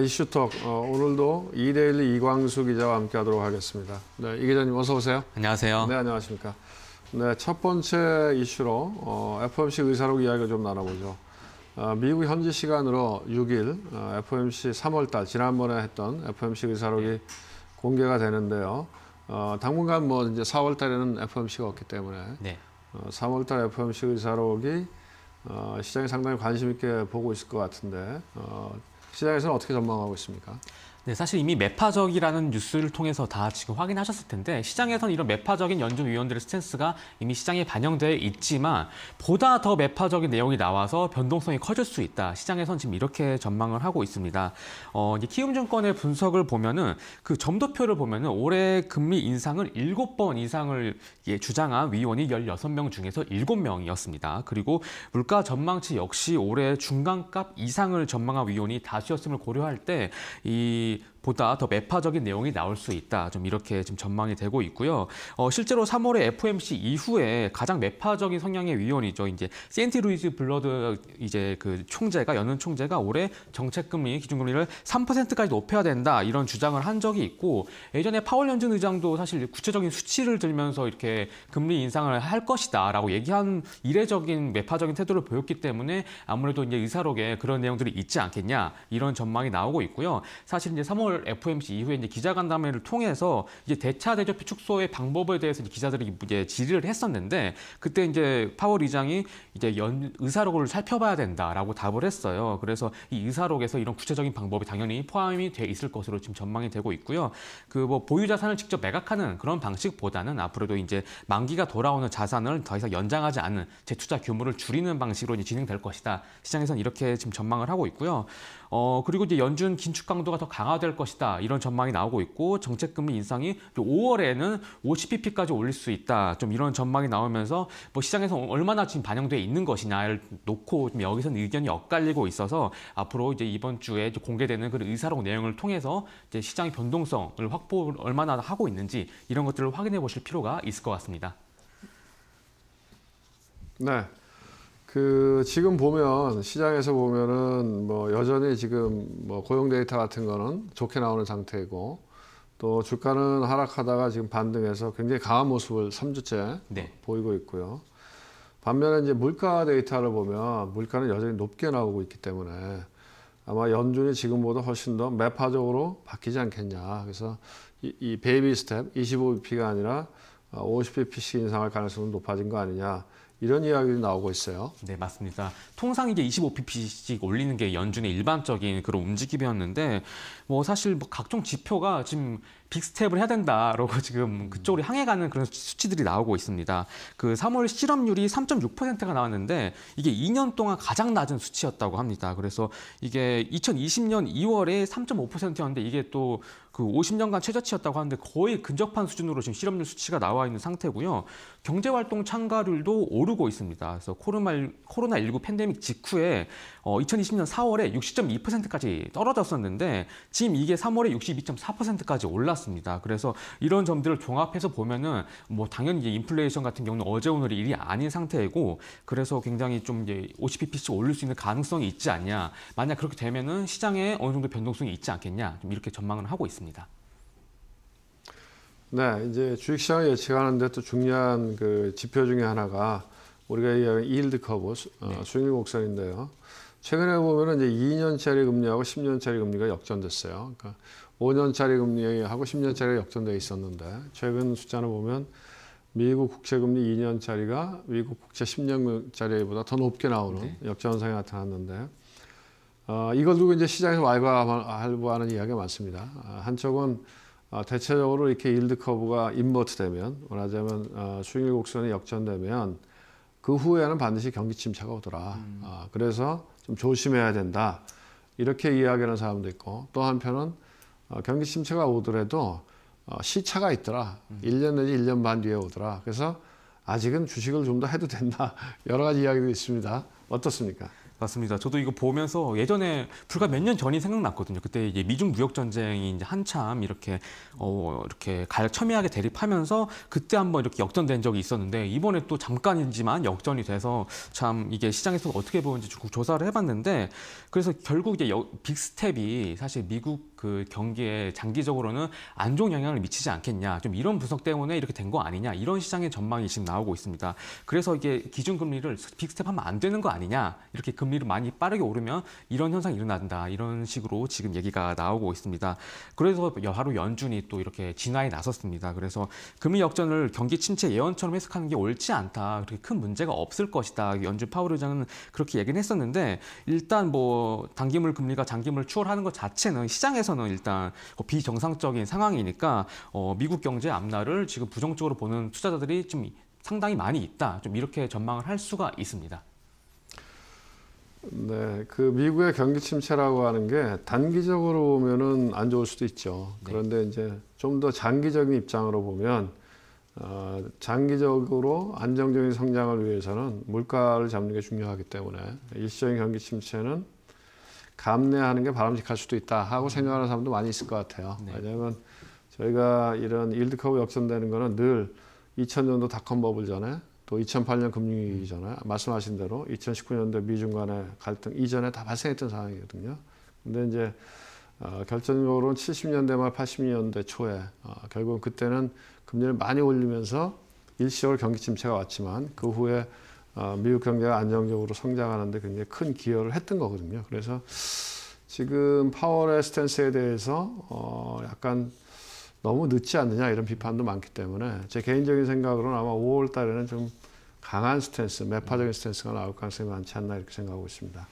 이슈톡 어, 오늘도 이데일리 이광수 기자와 함께하도록 하겠습니다. 네, 이 기자님 어서 오세요. 안녕하세요. 네, 안녕하십니까. 네, 첫 번째 이슈로 어, FOMC 의사록 이야기를 좀 나눠보죠. 어, 미국 현지 시간으로 6일 어, FOMC 3월달 지난번에 했던 FOMC 의사록이 네. 공개가 되는데요. 어, 당분간 뭐 이제 4월달에는 FOMC가 없기 때문에 네. 어, 3월달 FOMC 의사록이 어, 시장이 상당히 관심 있게 보고 있을 것 같은데 어, 시장에서는 어떻게 전망하고 있습니까? 네, 사실 이미 매파적이라는 뉴스를 통해서 다 지금 확인하셨을 텐데 시장에선 이런 매파적인 연준 위원들의 스탠스가 이미 시장에 반영돼 있지만 보다 더 매파적인 내용이 나와서 변동성이 커질 수 있다. 시장에선 지금 이렇게 전망을 하고 있습니다. 어, 이제 키움증권의 분석을 보면은 그 점도표를 보면은 올해 금리 인상을 7번 이상을 예, 주장한 위원이 16명 중에서 7명이었습니다. 그리고 물가 전망치 역시 올해 중간값 이상을 전망한 위원이 다수였음을 고려할 때이 qui 보다 더 매파적인 내용이 나올 수 있다. 좀 이렇게 지금 전망이 되고 있고요. 어, 실제로 3월에 FOMC 이후에 가장 매파적인 성향의 위원이죠. 이제 센티루이즈 블러드 이제 그 총재가 연은 총재가 올해 정책금리 기준금리를 3%까지 높여야 된다 이런 주장을 한 적이 있고 예전에 파월 연준 의장도 사실 구체적인 수치를 들면서 이렇게 금리 인상을 할 것이다라고 얘기한 이례적인 매파적인 태도를 보였기 때문에 아무래도 이제 의사록에 그런 내용들이 있지 않겠냐 이런 전망이 나오고 있고요. 사실 이제 3월 10월 FOMC 이후에 이제 기자간담회를 통해서 이제 대차 대조표 축소의 방법에 대해서 이제 기자들이 이제 질의를 했었는데 그때 이제 파월 의장이 이제 연, 의사록을 살펴봐야 된다라고 답을 했어요. 그래서 이 의사록에서 이런 구체적인 방법이 당연히 포함이 돼 있을 것으로 지금 전망이 되고 있고요. 그 뭐 보유 자산을 직접 매각하는 그런 방식보다는 앞으로도 이제 만기가 돌아오는 자산을 더 이상 연장하지 않는 재투자 규모를 줄이는 방식으로 이제 진행될 것이다. 시장에서는 이렇게 지금 전망을 하고 있고요. 어 그리고 이제 연준 긴축 강도가 더 강화될 것 것이다 이런 전망이 나오고 있고 정책금리 인상이 5월에는 50pp까지 올릴 수 있다 좀 이런 전망이 나오면서 뭐 시장에서 얼마나 지금 반영돼 있는 것이냐를 놓고 좀 여기서는 의견이 엇갈리고 있어서 앞으로 이제 이번 주에 이제 공개되는 그런 의사록 내용을 통해서 이제 시장의 변동성을 확보 얼마나 하고 있는지 이런 것들을 확인해 보실 필요가 있을 것 같습니다. 네, 그 지금 보면 시장에서 보면은 뭐 여전히 지금 뭐 고용 데이터 같은 거는 좋게 나오는 상태이고 또 주가는 하락하다가 지금 반등해서 굉장히 강한 모습을 3주째 네. 보이고 있고요. 반면에 이제 물가 데이터를 보면 물가는 여전히 높게 나오고 있기 때문에 아마 연준이 지금보다 훨씬 더 매파적으로 바뀌지 않겠냐. 그래서 이, 이 베이비 스텝 25bp가 아니라 50bp씩 어, 인상할 가능성은 높아진 거 아니냐. 이런 이야기도 나오고 있어요. 네, 맞습니다. 통상 이게 25pp씩 올리는 게 연준의 일반적인 그런 움직임이었는데 뭐 사실 뭐 각종 지표가 지금 빅스텝을 해야 된다라고 지금 그쪽으로 향해가는 그런 수치들이 나오고 있습니다. 그 3월 실업률이 3.6%가 나왔는데 이게 2년 동안 가장 낮은 수치였다고 합니다. 그래서 이게 2020년 2월에 3.5%였는데 이게 또 그 50년간 최저치였다고 하는데 거의 근접한 수준으로 지금 실업률 수치가 나와 있는 상태고요. 경제활동 참가율도 오르고 있습니다. 그래서 코로나19 팬데믹 직후에 어, 2020년 4월에 60.2%까지 떨어졌었는데 지금 이게 3월에 62.4%까지 올랐습니다. 올랐습니다. 그래서 이런 점들을 종합해서 보면은 뭐 당연히 인플레이션 같은 경우는 어제 오늘이 일이 아닌 상태이고 그래서 굉장히 좀 이제 50bp씩 올릴 수 있는 가능성이 있지 않냐. 만약 그렇게 되면은 시장에 어느 정도 변동성이 있지 않겠냐. 좀 이렇게 전망을 하고 있습니다. 네, 이제 주식시장 예측하는데 또 중요한 그 지표 중에 하나가 우리가 이일드 커브 어, 네. 수익률 곡선인데요. 최근에 보면은 이제 2년짜리 금리하고 10년짜리 금리가 역전됐어요. 그러니까 5년짜리 금리하고 10년짜리가 역전돼 있었는데 최근 숫자를 보면 미국 국채 금리 2년짜리가 미국 국채 10년짜리보다 더 높게 나오는 네. 역전 상이 나타났는데 어, 이걸 두고 이제 시장에서 왈가왈부하는 이야기가 많습니다. 아, 한쪽은 어, 대체적으로 이렇게 일드 커브가 인버트 되면 말하자면 어, 수익률 곡선이 역전되면 그 후에는 반드시 경기 침체가 오더라. 음. 아, 그래서 좀 조심해야 된다. 이렇게 이야기하는 사람도 있고 또 한편은 어, 경기 침체가 오더라도 어, 시차가 있더라. 음. 1년 내지 1년 반 뒤에 오더라. 그래서 아직은 주식을 좀 더 해도 된다. 여러 가지 이야기도 있습니다. 어떻습니까? 맞습니다. 저도 이거 보면서 예전에 불과 몇 년 전이 생각났거든요. 그때 이제 미중 무역 전쟁이 이제 한참 이렇게 어 이렇게 갈 첨예하게 대립하면서 그때 한번 이렇게 역전된 적이 있었는데 이번에 또 잠깐이지만 역전이 돼서 참 이게 시장에서 어떻게 보는지 조사를 해봤는데 그래서 결국 이제 빅스텝이 사실 미국 그 경기에 장기적으로는 안 좋은 영향을 미치지 않겠냐. 좀 이런 분석 때문에 이렇게 된 거 아니냐. 이런 시장의 전망이 지금 나오고 있습니다. 그래서 이게 기준금리를 빅스텝하면 안 되는 거 아니냐. 이렇게 금리를 많이 빠르게 오르면 이런 현상이 일어난다. 이런 식으로 지금 얘기가 나오고 있습니다. 그래서 바로 연준이 또 이렇게 진화에 나섰습니다. 그래서 금리 역전을 경기 침체 예언처럼 해석하는 게 옳지 않다. 그렇게 큰 문제가 없을 것이다. 연준 파월 의장은 그렇게 얘기는 했었는데 일단 뭐 단기물 금리가 장기물 추월하는 것 자체는 시장에서 한국에서는 일단 뭐 비정상적인 상황이니까 어, 미국 경제 앞날을 지금 부정적으로 보는 투자자들이 좀 상당히 많이 있다. 좀 이렇게 전망을 할 수가 있습니다. 네, 그 미국의 경기 침체라고 하는 게 단기적으로 보면은 안 좋을 수도 있죠. 네. 그런데 이제 좀 더 장기적인 입장으로 보면 어, 장기적으로 안정적인 성장을 위해서는 물가를 잡는 게 중요하기 때문에 일시적인 경기 침체는 감내하는 게 바람직할 수도 있다 하고 음. 생각하는 사람도 많이 있을 것 같아요. 네. 왜냐하면 저희가 이런 일드커브 역전되는 거는 늘 2000년도 닷컴 버블 전에 또 2008년 금융위기 음. 전에 말씀하신 대로 2019년도 미중 간의 갈등 이전에 다 발생했던 상황이거든요. 근데 이제 어, 결정적으로는 70년대 말 80년대 초에 어, 결국은 그때는 금리를 많이 올리면서 일시적으로 경기 침체가 왔지만 그 후에 어, 미국 경제가 안정적으로 성장하는데 굉장히 큰 기여를 했던 거거든요. 그래서 지금 파월의 스탠스에 대해서 어 약간 너무 늦지 않느냐 이런 비판도 많기 때문에 제 개인적인 생각으로는 아마 5월 달에는 좀 강한 스탠스, 매파적인 스탠스가 나올 가능성이 많지 않나 이렇게 생각하고 있습니다.